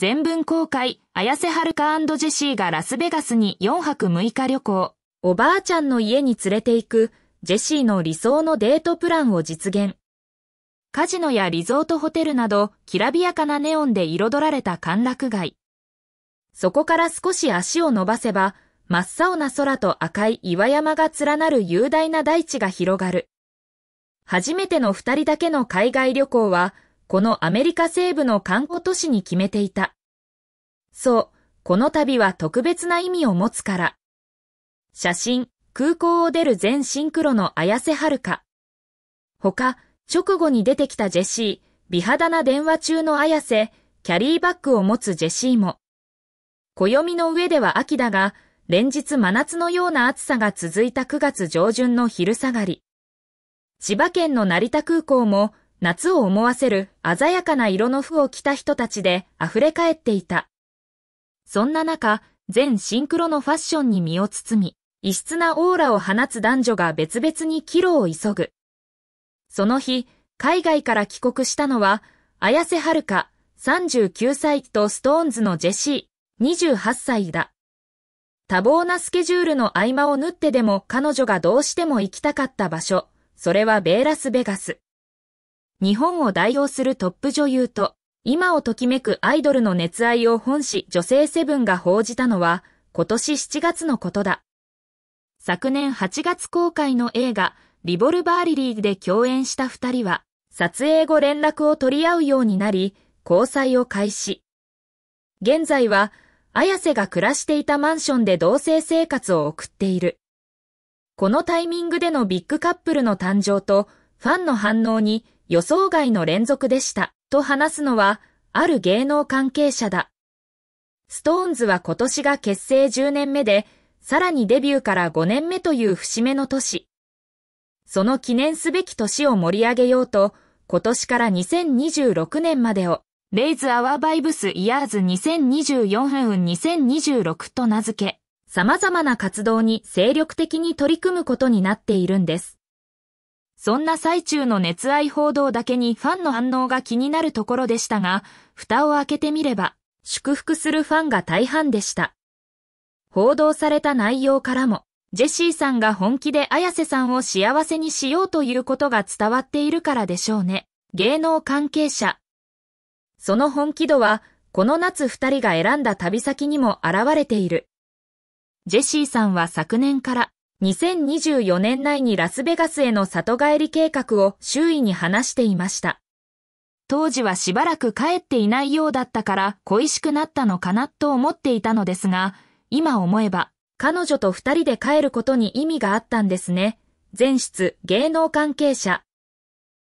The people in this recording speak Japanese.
全文公開、綾瀬はるかジェシーがラスベガスに4泊6日旅行、おばあちゃんの家に連れて行く、ジェシーの理想のデートプランを実現。カジノやリゾートホテルなど、きらびやかなネオンで彩られた歓楽街。そこから少し足を伸ばせば、真っ青な空と赤い岩山が連なる雄大な大地が広がる。初めての二人だけの海外旅行は、このアメリカ西部の観光都市に決めていた。そう、この旅は特別な意味を持つから。写真、空港を出る全シンクロの綾瀬はるか。他、直後に出てきたジェシー、美肌な電話中の綾瀬、キャリーバッグを持つジェシーも。暦の上では秋だが、連日真夏のような暑さが続いた9月上旬の昼下がり。千葉県の成田空港も夏を思わせる鮮やかな色の服を着た人たちで溢れ返っていた。そんな中、全シンクロのファッションに身を包み、異質なオーラを放つ男女が別々に帰路を急ぐ。その日、海外から帰国したのは、綾瀬はるか39歳とストーンズのジェシー28歳だ。多忙なスケジュールの合間を縫ってでも彼女がどうしても行きたかった場所、それはベーラスベガス。日本を代表するトップ女優と、今をときめくアイドルの熱愛を本誌女性セブンが報じたのは、今年7月のことだ。昨年8月公開の映画、リボルバーリリーで共演した二人は、撮影後連絡を取り合うようになり、交際を開始。現在は、綾瀬が暮らしていたマンションで同棲生活を送っている。このタイミングでのビッグカップルの誕生と、ファンの反応に予想外の連続でした、と話すのは、ある芸能関係者だ。ストーンズは今年が結成10年目で、さらにデビューから5年目という節目の年。その記念すべき年を盛り上げようと、今年から2026年までを、レイズ・アワー・バイブス・イヤーズ2024分2026と名付け、様々な活動に精力的に取り組むことになっているんです。そんな最中の熱愛報道だけにファンの反応が気になるところでしたが、蓋を開けてみれば、祝福するファンが大半でした。報道された内容からも、ジェシーさんが本気で綾瀬さんを幸せにしようということが伝わっているからでしょうね。芸能関係者。その本気度は、この夏二人が選んだ旅先にも現れている。ジェシーさんは昨年から2024年内にラスベガスへの里帰り計画を周囲に話していました。当時はしばらく帰っていないようだったから恋しくなったのかなと思っていたのですが、今思えば彼女と二人で帰ることに意味があったんですね。前室芸能関係者